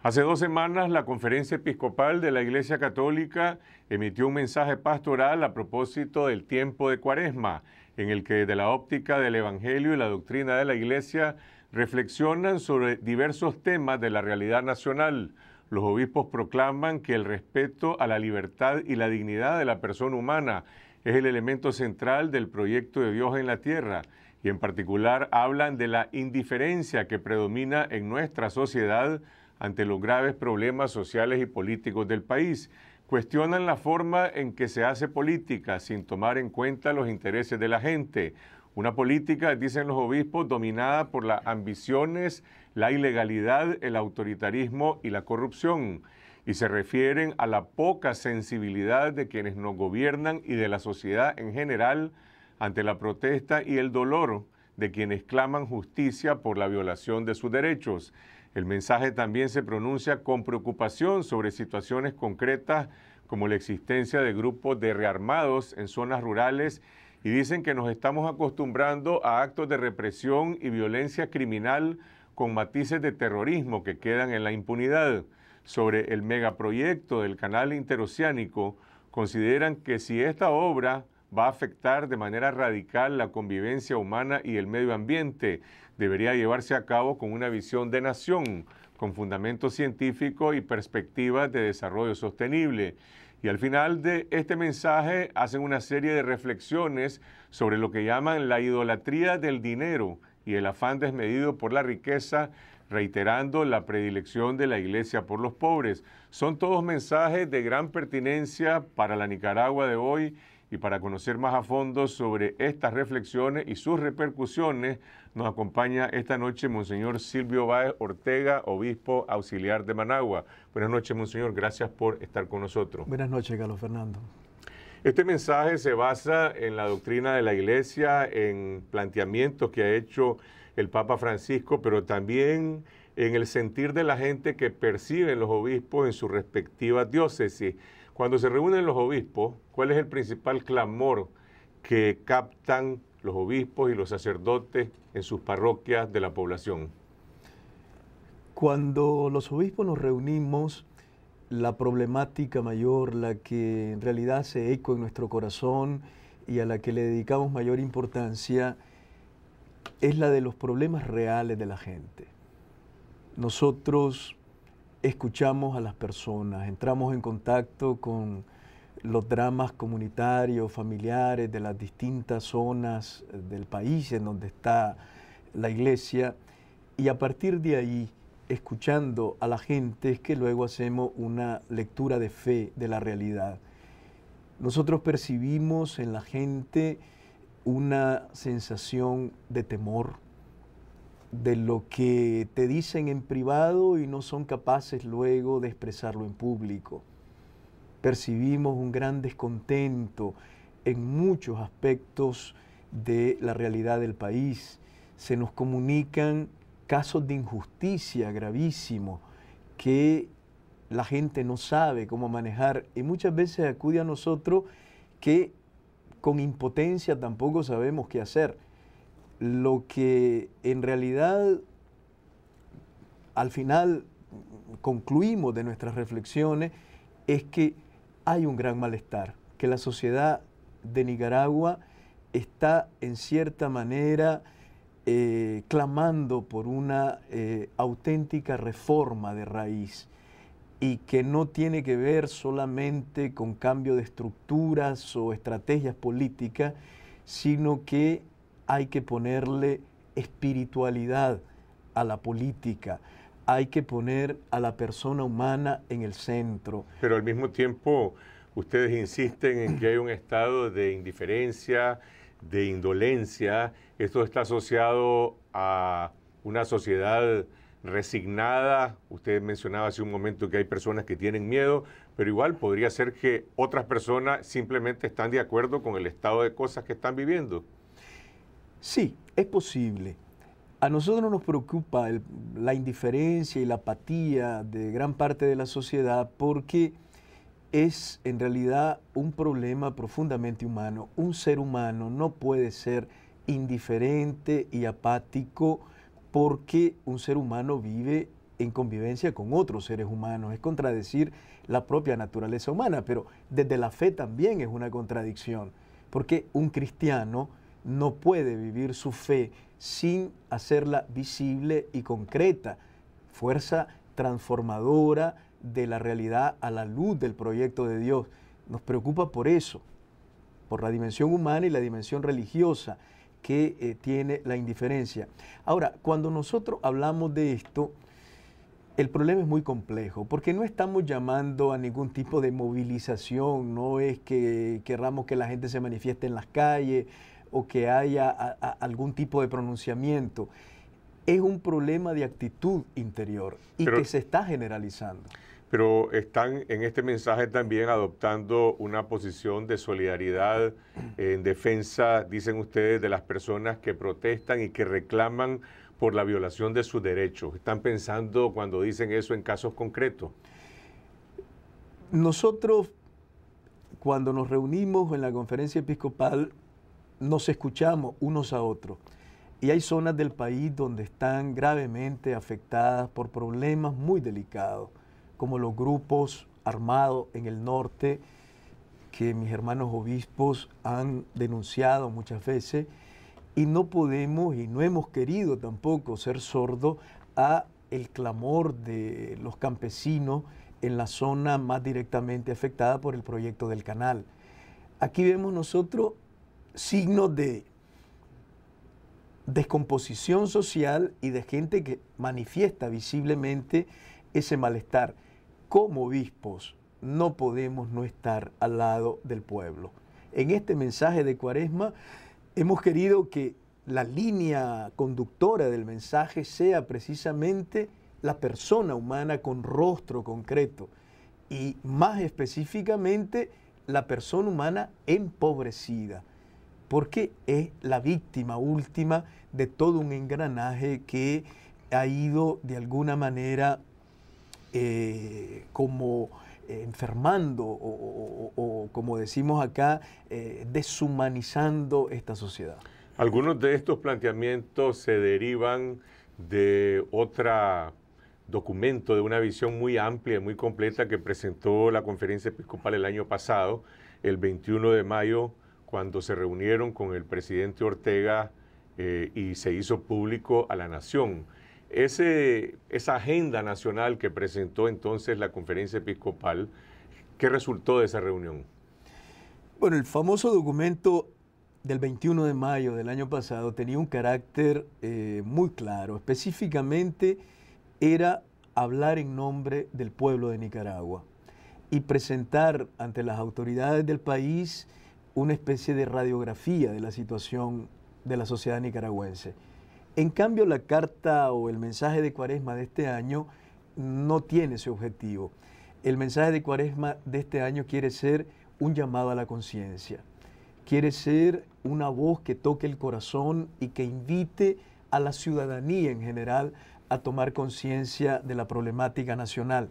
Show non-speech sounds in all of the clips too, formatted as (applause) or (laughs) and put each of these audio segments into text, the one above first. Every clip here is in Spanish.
Hace dos semanas la Conferencia Episcopal de la Iglesia Católica emitió un mensaje pastoral a propósito del tiempo de Cuaresma, en el que desde la óptica del Evangelio y la doctrina de la Iglesia reflexionan sobre diversos temas de la realidad nacional. Los obispos proclaman que el respeto a la libertad y la dignidad de la persona humana es el elemento central del proyecto de Dios en la tierra y en particular hablan de la indiferencia que predomina en nuestra sociedad ante los graves problemas sociales y políticos del país. Cuestionan la forma en que se hace política sin tomar en cuenta los intereses de la gente. Una política, dicen los obispos, dominada por las ambiciones, la ilegalidad, el autoritarismo y la corrupción. Y se refieren a la poca sensibilidad de quienes nos gobiernan y de la sociedad en general ante la protesta y el dolor de quienes claman justicia por la violación de sus derechos. El mensaje también se pronuncia con preocupación sobre situaciones concretas como la existencia de grupos de rearmados en zonas rurales y dicen que nos estamos acostumbrando a actos de represión y violencia criminal con matices de terrorismo que quedan en la impunidad. Sobre el megaproyecto del canal interoceánico, consideran que si esta obra va a afectar de manera radical la convivencia humana y el medio ambiente, debería llevarse a cabo con una visión de nación, con fundamento científico y perspectivas de desarrollo sostenible. Y al final de este mensaje hacen una serie de reflexiones sobre lo que llaman la idolatría del dinero y el afán desmedido por la riqueza, reiterando la predilección de la iglesia por los pobres. Son todos mensajes de gran pertinencia para la Nicaragua de hoy y para conocer más a fondo sobre estas reflexiones y sus repercusiones, nos acompaña esta noche Monseñor Silvio Báez Ortega, obispo auxiliar de Managua. Buenas noches, Monseñor. Gracias por estar con nosotros. Buenas noches, Carlos Fernando. Este mensaje se basa en la doctrina de la Iglesia, en planteamientos que ha hecho el Papa Francisco, pero también en el sentir de la gente que perciben los obispos en sus respectivas diócesis. Cuando se reúnen los obispos, ¿cuál es el principal clamor que captan los obispos y los sacerdotes en sus parroquias de la población? Cuando los obispos nos reunimos, la problemática mayor, la que en realidad se eco en nuestro corazón y a la que le dedicamos mayor importancia, es la de los problemas reales de la gente. Nosotros escuchamos a las personas, entramos en contacto con los dramas comunitarios, familiares de las distintas zonas del país en donde está la iglesia y a partir de ahí, escuchando a la gente, es que luego hacemos una lectura de fe de la realidad. Nosotros percibimos en la gente una sensación de temor, de lo que te dicen en privado y no son capaces luego de expresarlo en público. Percibimos un gran descontento en muchos aspectos de la realidad del país. Se nos comunican casos de injusticia gravísimo que la gente no sabe cómo manejar y muchas veces acude a nosotros que con impotencia tampoco sabemos qué hacer lo que en realidad al final concluimos de nuestras reflexiones es que hay un gran malestar, que la sociedad de Nicaragua está en cierta manera eh, clamando por una eh, auténtica reforma de raíz y que no tiene que ver solamente con cambio de estructuras o estrategias políticas, sino que hay que ponerle espiritualidad a la política, hay que poner a la persona humana en el centro. Pero al mismo tiempo, ustedes insisten en que hay un estado de indiferencia, de indolencia. Esto está asociado a una sociedad resignada. Usted mencionaba hace un momento que hay personas que tienen miedo, pero igual podría ser que otras personas simplemente están de acuerdo con el estado de cosas que están viviendo. Sí, es posible. A nosotros nos preocupa la indiferencia y la apatía de gran parte de la sociedad porque es en realidad un problema profundamente humano. Un ser humano no puede ser indiferente y apático porque un ser humano vive en convivencia con otros seres humanos. Es contradecir la propia naturaleza humana, pero desde la fe también es una contradicción, porque un cristiano no puede vivir su fe sin hacerla visible y concreta, fuerza transformadora de la realidad a la luz del proyecto de Dios. Nos preocupa por eso, por la dimensión humana y la dimensión religiosa que eh, tiene la indiferencia. Ahora, cuando nosotros hablamos de esto, el problema es muy complejo, porque no estamos llamando a ningún tipo de movilización, no es que querramos que la gente se manifieste en las calles, o que haya algún tipo de pronunciamiento. Es un problema de actitud interior y que se está generalizando. Pero están en este mensaje también adoptando una posición de solidaridad eh, en defensa, dicen ustedes, de las personas que protestan y que reclaman por la violación de sus derechos. ¿Están pensando cuando dicen eso en casos concretos? Nosotros, cuando nos reunimos en la conferencia episcopal, nos escuchamos unos a otros. Y hay zonas del país donde están gravemente afectadas por problemas muy delicados, como los grupos armados en el norte, que mis hermanos obispos han denunciado muchas veces, y no podemos y no hemos querido tampoco ser sordos a el clamor de los campesinos en la zona más directamente afectada por el proyecto del canal. Aquí vemos nosotros signos de descomposición social y de gente que manifiesta visiblemente ese malestar. Como obispos no podemos no estar al lado del pueblo. En este mensaje de Cuaresma hemos querido que la línea conductora del mensaje sea precisamente la persona humana con rostro concreto y más específicamente la persona humana empobrecida porque es la víctima última de todo un engranaje que ha ido de alguna manera eh, como eh, enfermando o, como decimos acá, eh, deshumanizando esta sociedad. Algunos de estos planteamientos se derivan de otro documento, de una visión muy amplia, y muy completa que presentó la conferencia episcopal el año pasado, el 21 de mayo cuando se reunieron con el presidente Ortega eh, y se hizo público a la nación. Ese, esa agenda nacional que presentó entonces la conferencia episcopal, ¿qué resultó de esa reunión? Bueno, el famoso documento del 21 de mayo del año pasado tenía un carácter eh, muy claro. Específicamente era hablar en nombre del pueblo de Nicaragua y presentar ante las autoridades del país una especie de radiografía de la situación de la sociedad nicaragüense. En cambio, la carta o el mensaje de Cuaresma de este año no tiene ese objetivo. El mensaje de Cuaresma de este año quiere ser un llamado a la conciencia, quiere ser una voz que toque el corazón y que invite a la ciudadanía en general a tomar conciencia de la problemática nacional.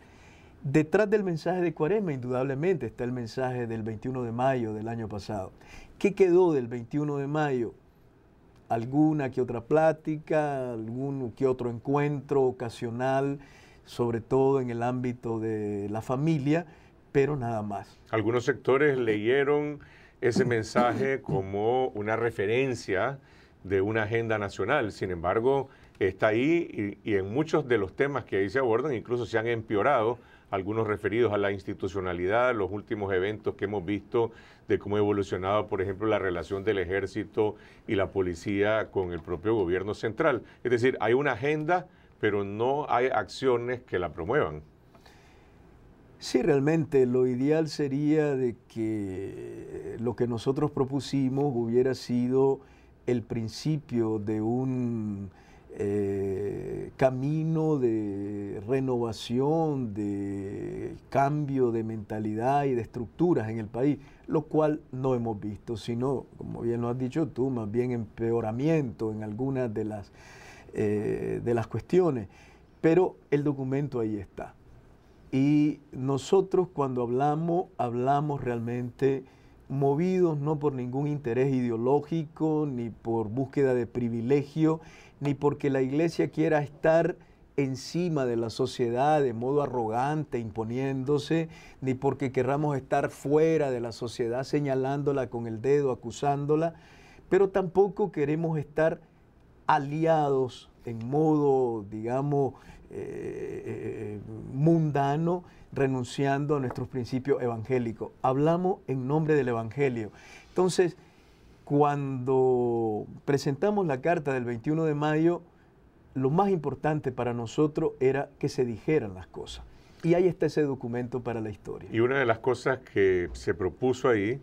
Detrás del mensaje de Cuarema, indudablemente, está el mensaje del 21 de mayo del año pasado. ¿Qué quedó del 21 de mayo? Alguna que otra plática, algún que otro encuentro ocasional, sobre todo en el ámbito de la familia, pero nada más. Algunos sectores leyeron ese mensaje como una referencia de una agenda nacional. Sin embargo, está ahí y, y en muchos de los temas que ahí se abordan incluso se han empeorado algunos referidos a la institucionalidad, los últimos eventos que hemos visto de cómo ha evolucionado, por ejemplo, la relación del ejército y la policía con el propio gobierno central. Es decir, hay una agenda, pero no hay acciones que la promuevan. Sí, realmente lo ideal sería de que lo que nosotros propusimos hubiera sido el principio de un eh, camino de renovación, de cambio de mentalidad y de estructuras en el país, lo cual no hemos visto, sino, como bien lo has dicho tú, más bien empeoramiento en algunas de las, eh, de las cuestiones. Pero el documento ahí está. Y nosotros cuando hablamos, hablamos realmente movidos no por ningún interés ideológico, ni por búsqueda de privilegio, ni porque la iglesia quiera estar encima de la sociedad de modo arrogante, imponiéndose, ni porque querramos estar fuera de la sociedad señalándola con el dedo, acusándola, pero tampoco queremos estar aliados en modo, digamos, eh, eh, eh, mundano renunciando a nuestros principios evangélicos. Hablamos en nombre del Evangelio. Entonces, cuando presentamos la carta del 21 de mayo, lo más importante para nosotros era que se dijeran las cosas. Y ahí está ese documento para la historia. Y una de las cosas que se propuso ahí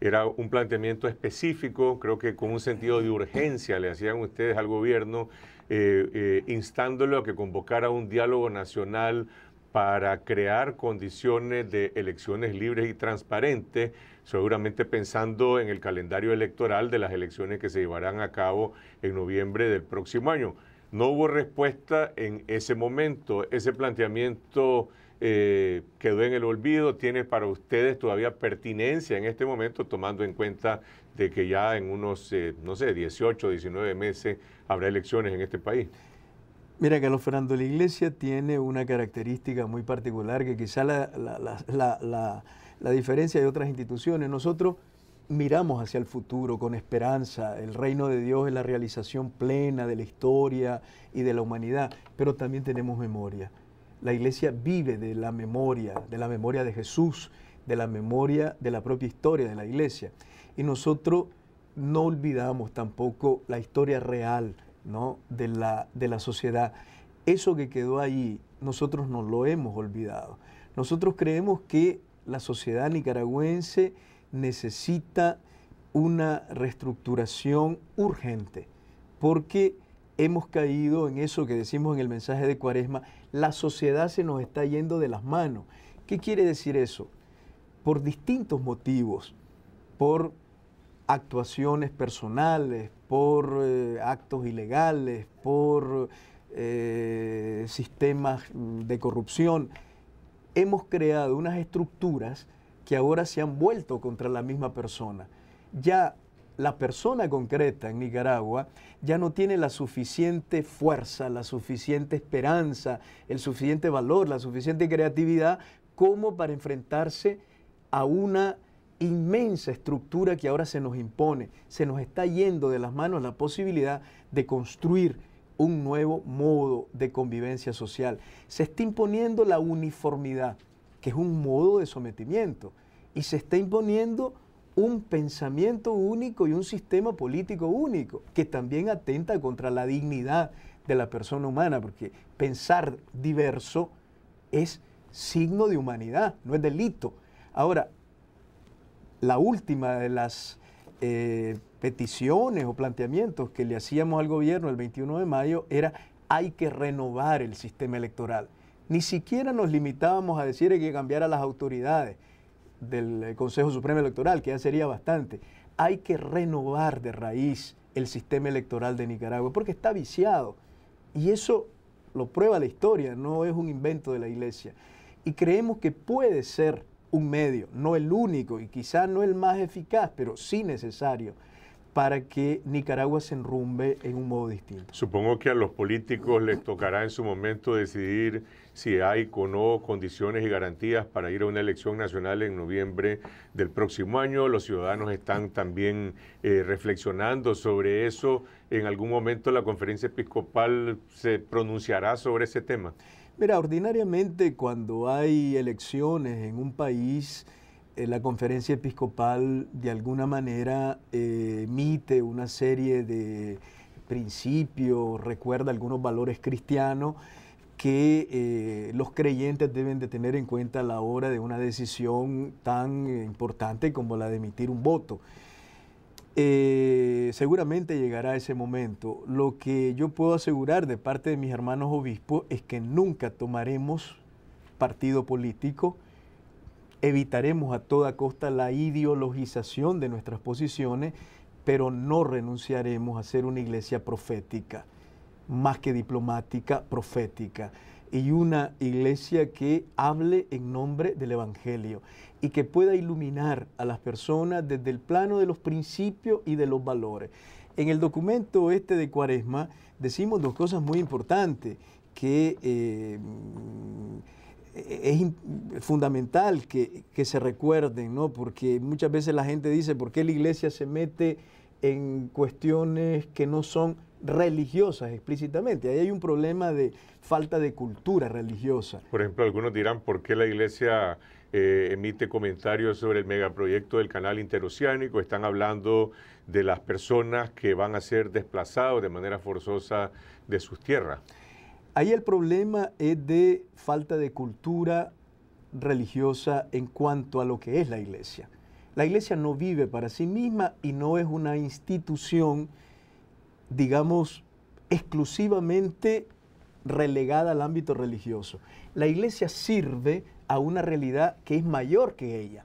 era un planteamiento específico, creo que con un sentido de urgencia le hacían ustedes al gobierno, eh, eh, instándolo a que convocara un diálogo nacional para crear condiciones de elecciones libres y transparentes, seguramente pensando en el calendario electoral de las elecciones que se llevarán a cabo en noviembre del próximo año. No hubo respuesta en ese momento, ese planteamiento eh, quedó en el olvido, tiene para ustedes todavía pertinencia en este momento, tomando en cuenta de que ya en unos, eh, no sé, 18, 19 meses habrá elecciones en este país. Mira, Carlos Fernando, la iglesia tiene una característica muy particular que quizá la, diferencia de otras instituciones. Nosotros miramos hacia el futuro con esperanza. El reino de Dios es la realización plena de la historia y de la humanidad, pero también tenemos memoria. La iglesia vive de la memoria, de la memoria de Jesús, de la memoria de la propia historia de la iglesia. Y nosotros no olvidamos tampoco la historia real de, la, de la sociedad. Eso que quedó ahí, nosotros no lo hemos olvidado. Nosotros creemos que la sociedad nicaragüense necesita una reestructuración urgente, porque hemos caído en eso que decimos en el mensaje de Cuaresma, la sociedad se nos está yendo de las manos. ¿Qué quiere decir eso? Por distintos motivos, por actuaciones personales, por eh, actos ilegales, por eh, sistemas de corrupción. Hemos creado unas estructuras que ahora se han vuelto contra la misma persona. Ya la persona concreta en Nicaragua ya no tiene la suficiente fuerza, la suficiente esperanza, el suficiente valor, la suficiente creatividad como para enfrentarse a una inmensa estructura que ahora se nos impone. Se nos está yendo de las manos la posibilidad de construir un nuevo modo de convivencia social. Se está imponiendo la uniformidad, que es un modo de sometimiento, y se está imponiendo un pensamiento único y un sistema político único, que también atenta contra la dignidad de la persona humana, porque pensar diverso es signo de humanidad, no es delito. Ahora, la última de las eh, peticiones o planteamientos que le hacíamos al gobierno el 21 de mayo era hay que renovar el sistema electoral. Ni siquiera nos limitábamos a decir que cambiar a las autoridades del eh, Consejo Supremo Electoral, que ya sería bastante. Hay que renovar de raíz el sistema electoral de Nicaragua, porque está viciado. Y eso lo prueba la historia, no es un invento de la iglesia. Y creemos que puede ser un medio, no el único y quizás no el más eficaz, pero sí necesario para que Nicaragua se enrumbe en un modo distinto. Supongo que a los políticos les tocará en su momento decidir si hay o no condiciones y garantías para ir a una elección nacional en noviembre del próximo año. Los ciudadanos están también eh, reflexionando sobre eso. ¿En algún momento la conferencia episcopal se pronunciará sobre ese tema? Mira, ordinariamente cuando hay elecciones en un país, eh, la conferencia episcopal de alguna manera eh, emite una serie de principios, recuerda algunos valores cristianos que eh, los creyentes deben de tener en cuenta a la hora de una decisión tan importante como la de emitir un voto. Eh, seguramente llegará ese momento. Lo que yo puedo asegurar de parte de mis hermanos obispos es que nunca tomaremos partido político, evitaremos a toda costa la ideologización de nuestras posiciones, pero no renunciaremos a ser una iglesia profética, más que diplomática, profética y una iglesia que hable en nombre del Evangelio y que pueda iluminar a las personas desde el plano de los principios y de los valores. En el documento este de Cuaresma decimos dos cosas muy importantes, que eh, es fundamental que, se recuerden, ¿no? porque muchas veces la gente dice, ¿por qué la iglesia se mete en cuestiones que no son religiosas explícitamente. Ahí hay un problema de falta de cultura religiosa. Por ejemplo, algunos dirán, ¿por qué la iglesia eh, emite comentarios sobre el megaproyecto del canal interoceánico? Están hablando de las personas que van a ser desplazados de manera forzosa de sus tierras. Ahí el problema es de falta de cultura religiosa en cuanto a lo que es la iglesia. La iglesia no vive para sí misma y no es una institución digamos, exclusivamente relegada al ámbito religioso. La iglesia sirve a una realidad que es mayor que ella,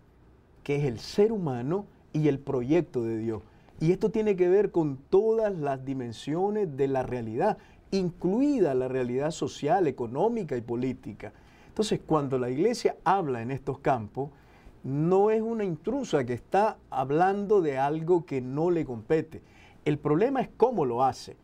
que es el ser humano y el proyecto de Dios. Y esto tiene que ver con todas las dimensiones de la realidad, incluida la realidad social, económica y política. Entonces, cuando la iglesia habla en estos campos, no es una intrusa que está hablando de algo que no le compete, el problema es cómo lo hace.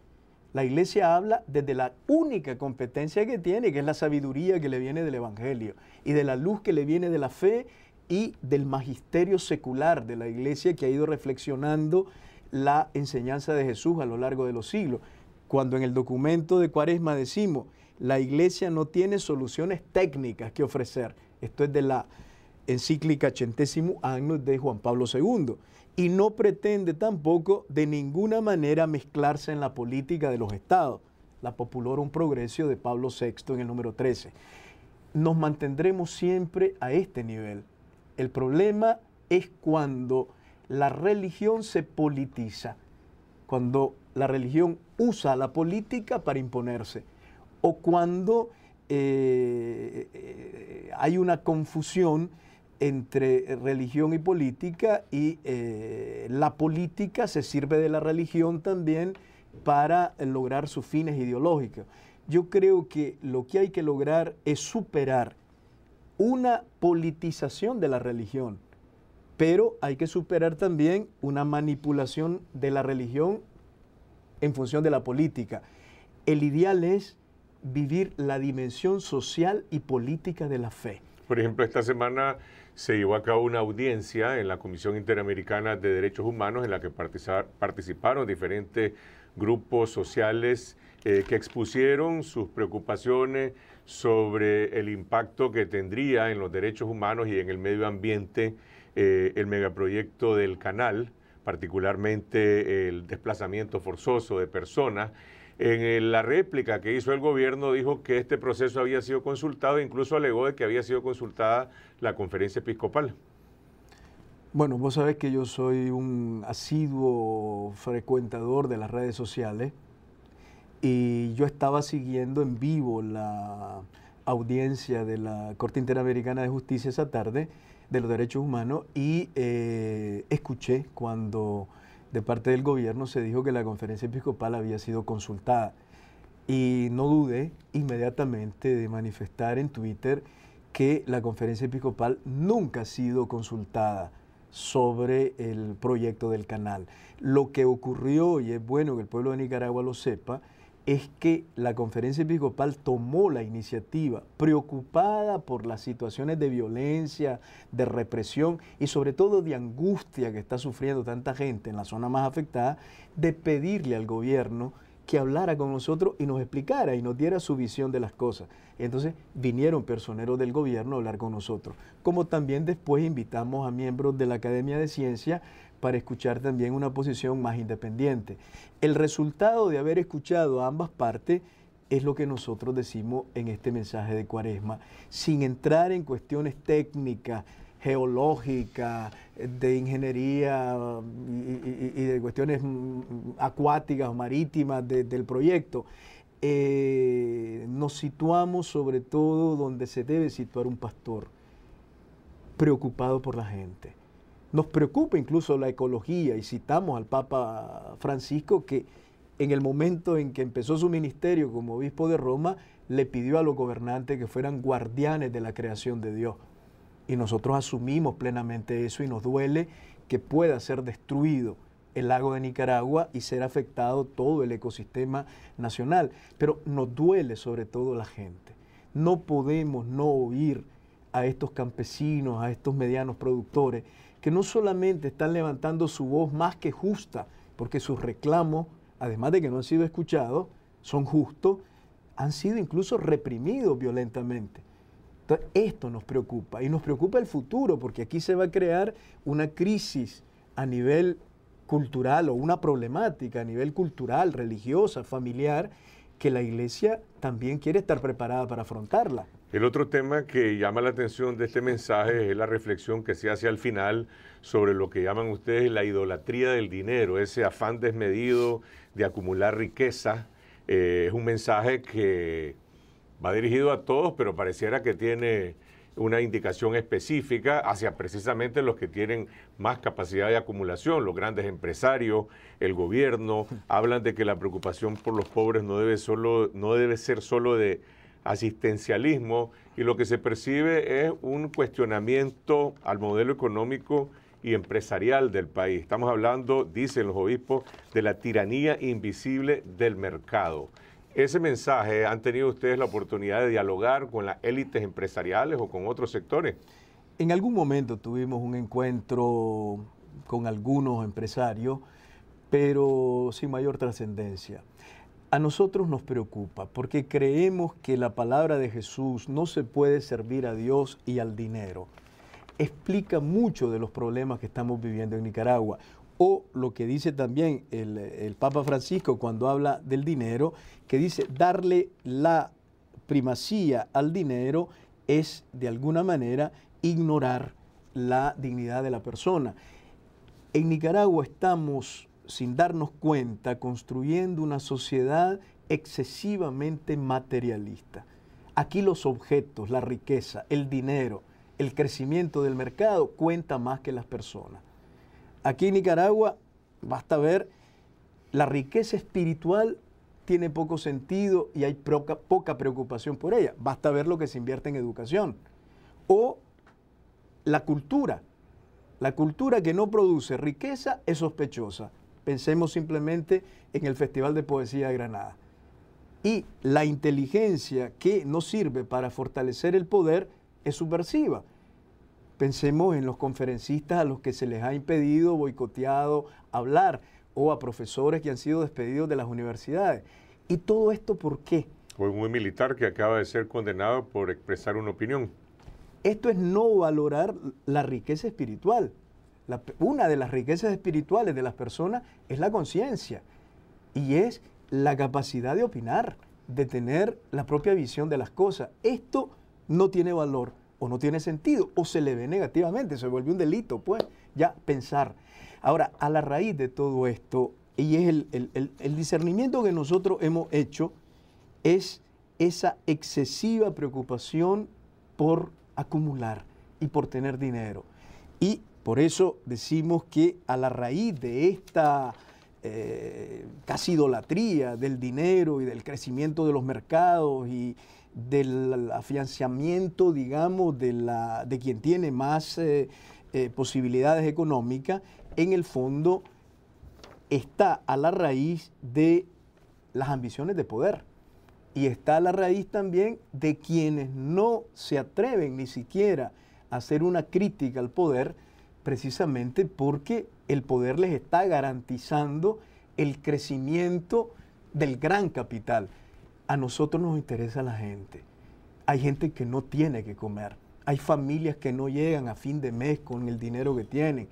La iglesia habla desde la única competencia que tiene, que es la sabiduría que le viene del Evangelio y de la luz que le viene de la fe y del magisterio secular de la iglesia que ha ido reflexionando la enseñanza de Jesús a lo largo de los siglos. Cuando en el documento de Cuaresma decimos, la iglesia no tiene soluciones técnicas que ofrecer. Esto es de la encíclica Centésimo Agnus de Juan Pablo II y no pretende tampoco de ninguna manera mezclarse en la política de los estados. La popular un progreso de Pablo VI en el número 13. Nos mantendremos siempre a este nivel. El problema es cuando la religión se politiza, cuando la religión usa la política para imponerse, o cuando eh, eh, hay una confusión entre eh, religión y política y eh, la política se sirve de la religión también para lograr sus fines ideológicos. Yo creo que lo que hay que lograr es superar una politización de la religión, pero hay que superar también una manipulación de la religión en función de la política. El ideal es vivir la dimensión social y política de la fe. Por ejemplo, esta semana se llevó a cabo una audiencia en la Comisión Interamericana de Derechos Humanos en la que participaron diferentes grupos sociales eh, que expusieron sus preocupaciones sobre el impacto que tendría en los derechos humanos y en el medio ambiente eh, el megaproyecto del canal, particularmente el desplazamiento forzoso de personas en eh, la réplica que hizo el gobierno dijo que este proceso había sido consultado e incluso alegó de que había sido consultada la conferencia episcopal. Bueno, vos sabés que yo soy un asiduo frecuentador de las redes sociales y yo estaba siguiendo en vivo la audiencia de la Corte Interamericana de Justicia esa tarde de los Derechos Humanos y eh, escuché cuando de parte del gobierno se dijo que la conferencia episcopal había sido consultada. Y no dudé inmediatamente de manifestar en Twitter que la conferencia episcopal nunca ha sido consultada sobre el proyecto del canal. Lo que ocurrió, y es bueno que el pueblo de Nicaragua lo sepa, es que la conferencia episcopal tomó la iniciativa, preocupada por las situaciones de violencia, de represión y sobre todo de angustia que está sufriendo tanta gente en la zona más afectada, de pedirle al gobierno que hablara con nosotros y nos explicara y nos diera su visión de las cosas. Entonces vinieron personeros del gobierno a hablar con nosotros, como también después invitamos a miembros de la Academia de Ciencia para escuchar también una posición más independiente. El resultado de haber escuchado a ambas partes es lo que nosotros decimos en este mensaje de Cuaresma, sin entrar en cuestiones técnicas, geológicas, de ingeniería mm, y, de cuestiones mm, mm, acuáticas o marítimas del proyecto. Eh, nos situamos sobre todo donde se debe situar un pastor, preocupado por la gente nos preocupa incluso la ecología y citamos al Papa Francisco que en el momento en que empezó su ministerio como obispo de Roma, le pidió a los gobernantes que fueran guardianes de la creación de Dios. Y nosotros asumimos plenamente eso y nos duele que pueda ser destruido el lago de Nicaragua y ser afectado todo el ecosistema nacional. Pero nos duele sobre todo la gente. No podemos no oír a estos campesinos, a estos medianos productores que no solamente están levantando su voz más que justa, porque sus reclamos, además de que no han sido escuchados, son justos, han sido incluso reprimidos violentamente. Entonces, esto nos preocupa y nos preocupa el futuro, porque aquí se va a crear una crisis a nivel cultural o una problemática a nivel cultural, religiosa, familiar, que la iglesia también quiere estar preparada para afrontarla. El otro tema que llama la atención de este mensaje es la reflexión que se hace al final sobre lo que llaman ustedes la idolatría del dinero, ese afán desmedido de acumular riqueza. Eh, es un mensaje que va dirigido a todos, pero pareciera que tiene una indicación específica hacia precisamente los que tienen más capacidad de acumulación, los grandes empresarios, el gobierno, (laughs) hablan de que la preocupación por los pobres no debe, solo, no debe ser solo de asistencialismo y lo que se percibe es un cuestionamiento al modelo económico y empresarial del país. Estamos hablando, dicen los obispos, de la tiranía invisible del mercado. Ese mensaje, ¿han tenido ustedes la oportunidad de dialogar con las élites empresariales o con otros sectores? En algún momento tuvimos un encuentro con algunos empresarios, pero sin mayor trascendencia a nosotros nos preocupa porque creemos que la palabra de Jesús no se puede servir a Dios y al dinero. Explica mucho de los problemas que estamos viviendo en Nicaragua. O lo que dice también el, el Papa Francisco cuando habla del dinero, que dice darle la primacía al dinero es de alguna manera ignorar la dignidad de la persona. En Nicaragua estamos sin darnos cuenta, construyendo una sociedad excesivamente materialista. Aquí los objetos, la riqueza, el dinero, el crecimiento del mercado cuenta más que las personas. Aquí en Nicaragua, basta ver, la riqueza espiritual tiene poco sentido y hay poca, poca preocupación por ella. Basta ver lo que se invierte en educación. O la cultura. La cultura que no produce riqueza es sospechosa. Pensemos simplemente en el Festival de Poesía de Granada. Y la inteligencia que nos sirve para fortalecer el poder es subversiva. Pensemos en los conferencistas a los que se les ha impedido, boicoteado hablar, o a profesores que han sido despedidos de las universidades. ¿Y todo esto por qué? O un militar que acaba de ser condenado por expresar una opinión. Esto es no valorar la riqueza espiritual una de las riquezas espirituales de las personas es la conciencia y es la capacidad de opinar, de tener la propia visión de las cosas. Esto no tiene valor o no tiene sentido o se le ve negativamente, se vuelve un delito, pues ya pensar. Ahora, a la raíz de todo esto, y es el, el discernimiento que nosotros hemos hecho, es esa excesiva preocupación por acumular y por tener dinero. Y por eso decimos que a la raíz de esta eh, casi idolatría del dinero y del crecimiento de los mercados y del afianzamiento, digamos, de, quien tiene más eh, eh, posibilidades económicas, en el fondo está a la raíz de las ambiciones de poder y está a la raíz también de quienes no se atreven ni siquiera a hacer una crítica al poder, Precisamente porque el poder les está garantizando el crecimiento del gran capital. A nosotros nos interesa la gente. Hay gente que no tiene que comer. Hay familias que no llegan a fin de mes con el dinero que tienen.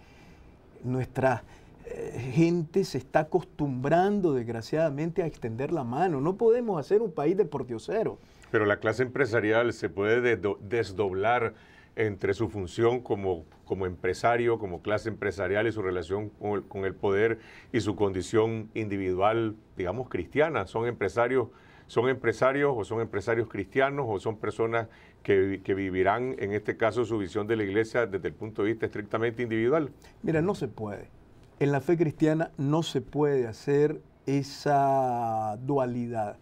Nuestra eh, gente se está acostumbrando, desgraciadamente, a extender la mano. No podemos hacer un país de portiocero. Pero la clase empresarial se puede desdoblar entre su función como, empresario, como clase empresarial y su relación con el, poder y su condición individual, digamos, cristiana. Son empresarios, son empresarios o son empresarios cristianos o son personas que, que vivirán, en este caso, su visión de la iglesia desde el punto de vista estrictamente individual. Mira, no se puede. En la fe cristiana no se puede hacer esa dualidad.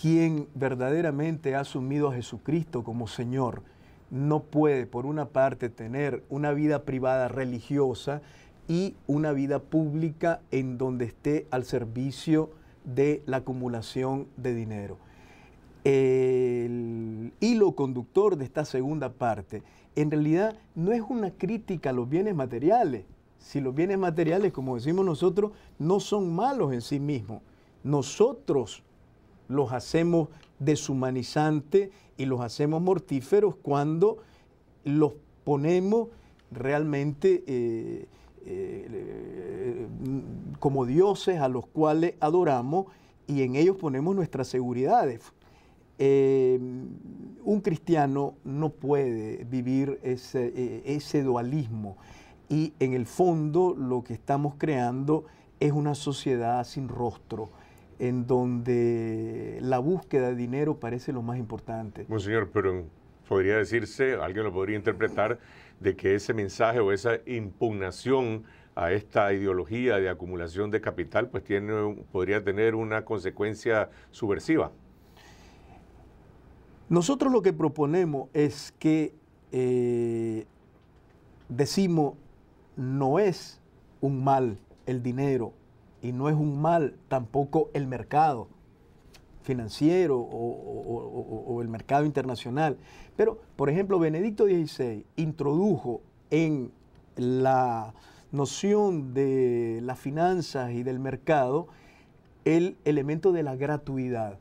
Quien verdaderamente ha asumido a Jesucristo como Señor, no puede, por una parte, tener una vida privada religiosa y una vida pública en donde esté al servicio de la acumulación de dinero. El hilo conductor de esta segunda parte en realidad no es una crítica a los bienes materiales. Si los bienes materiales, como decimos nosotros, no son malos en sí mismos, nosotros los hacemos deshumanizante y los hacemos mortíferos cuando los ponemos realmente eh, eh, como dioses a los cuales adoramos y en ellos ponemos nuestras seguridades. Eh, un cristiano no puede vivir ese dualismo y en el fondo lo que estamos creando es una sociedad sin rostro en donde la búsqueda de dinero parece lo más importante. Monseñor, pero podría decirse, alguien lo podría interpretar, de que ese mensaje o esa impugnación a esta ideología de acumulación de capital, pues tiene, podría tener una consecuencia subversiva. Nosotros lo que proponemos es que eh, decimos, no es un mal el dinero, y no es un mal tampoco el mercado financiero o, el mercado internacional. Pero, por ejemplo, Benedicto XVI introdujo en la noción de las finanzas y del mercado el elemento de la gratuidad,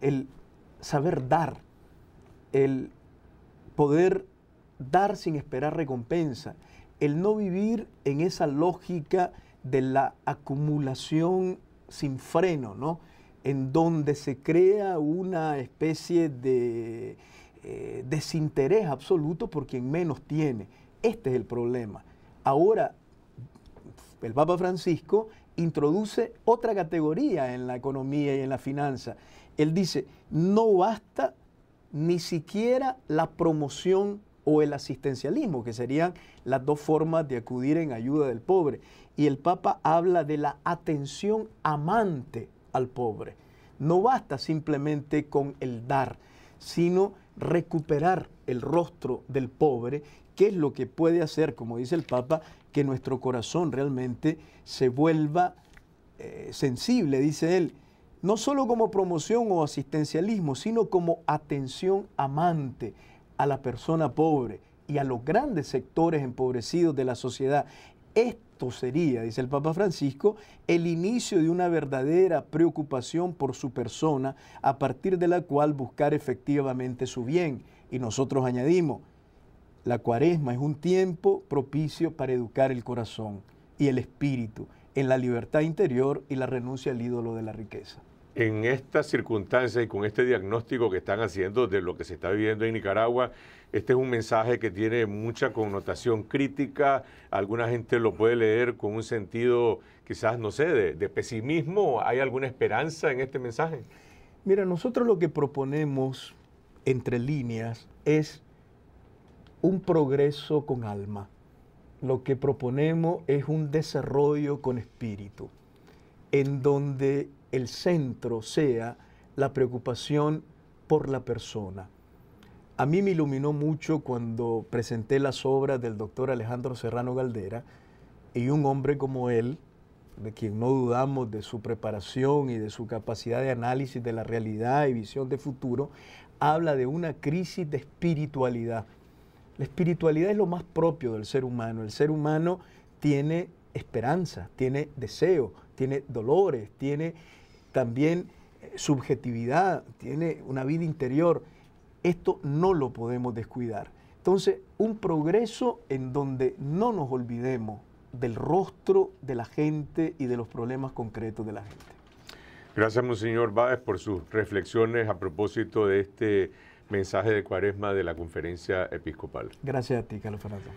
el saber dar, el poder dar sin esperar recompensa, el no vivir en esa lógica de la acumulación sin freno, ¿no? En donde se crea una especie de eh, desinterés absoluto por quien menos tiene. Este es el problema. Ahora, el Papa Francisco introduce otra categoría en la economía y en la finanza. Él dice, no basta ni siquiera la promoción o el asistencialismo, que serían las dos formas de acudir en ayuda del pobre. Y el Papa habla de la atención amante al pobre. No basta simplemente con el dar, sino recuperar el rostro del pobre, que es lo que puede hacer, como dice el Papa, que nuestro corazón realmente se vuelva eh, sensible, dice él, no solo como promoción o asistencialismo, sino como atención amante a la persona pobre y a los grandes sectores empobrecidos de la sociedad. Esto sería, dice el Papa Francisco, el inicio de una verdadera preocupación por su persona, a partir de la cual buscar efectivamente su bien. Y nosotros añadimos, la cuaresma es un tiempo propicio para educar el corazón y el espíritu en la libertad interior y la renuncia al ídolo de la riqueza en estas circunstancias y con este diagnóstico que están haciendo de lo que se está viviendo en Nicaragua, este es un mensaje que tiene mucha connotación crítica. Alguna gente lo puede leer con un sentido, quizás, no sé, de, de pesimismo. ¿Hay alguna esperanza en este mensaje? Mira, nosotros lo que proponemos entre líneas es un progreso con alma. Lo que proponemos es un desarrollo con espíritu en donde el centro sea la preocupación por la persona. A mí me iluminó mucho cuando presenté las obras del doctor Alejandro Serrano Galdera y un hombre como él, de quien no dudamos de su preparación y de su capacidad de análisis de la realidad y visión de futuro, habla de una crisis de espiritualidad. La espiritualidad es lo más propio del ser humano. El ser humano tiene esperanza, tiene deseo, tiene dolores, tiene también eh, subjetividad, tiene una vida interior. Esto no lo podemos descuidar. Entonces, un progreso en donde no nos olvidemos del rostro de la gente y de los problemas concretos de la gente. Gracias, Monseñor Báez, por sus reflexiones a propósito de este mensaje de cuaresma de la conferencia episcopal. Gracias a ti, Carlos Fernando.